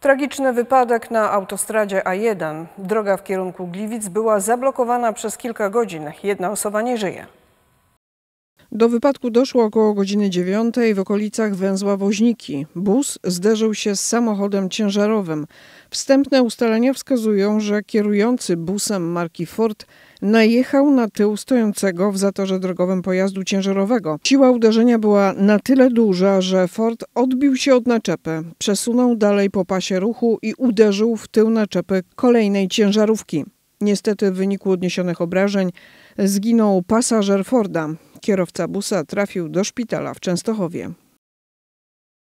Tragiczny wypadek na autostradzie A1. Droga w kierunku Gliwic była zablokowana przez kilka godzin. Jedna osoba nie żyje. Do wypadku doszło około godziny 9 w okolicach węzła Woźniki. Bus zderzył się z samochodem ciężarowym. Wstępne ustalenia wskazują, że kierujący busem marki Ford najechał na tył stojącego w zatorze drogowym pojazdu ciężarowego. Siła uderzenia była na tyle duża, że Ford odbił się od naczepy, przesunął dalej po pasie ruchu i uderzył w tył naczepy kolejnej ciężarówki. Niestety w wyniku odniesionych obrażeń zginął pasażer Forda. Kierowca busa trafił do szpitala w Częstochowie.